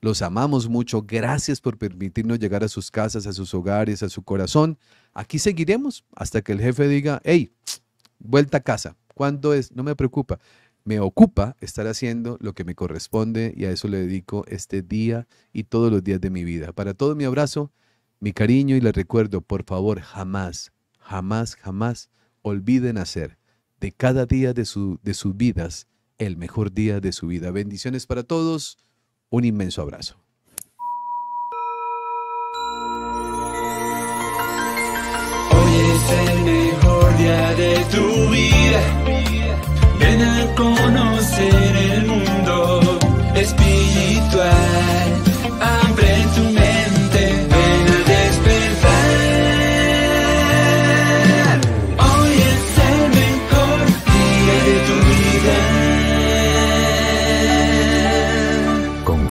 los amamos mucho. Gracias por permitirnos llegar a sus casas, a sus hogares, a su corazón. Aquí seguiremos hasta que el jefe diga, hey, vuelta a casa. ¿Cuándo es? No me preocupa. Me ocupa estar haciendo lo que me corresponde y a eso le dedico este día y todos los días de mi vida. Para todo mi abrazo, mi cariño y les recuerdo, por favor, jamás, jamás, jamás olviden hacer de cada día de, de sus vidas el mejor día de su vida. Bendiciones para todos. Un inmenso abrazo. Hoy es el mejor día de tu vida. Ven a conocer el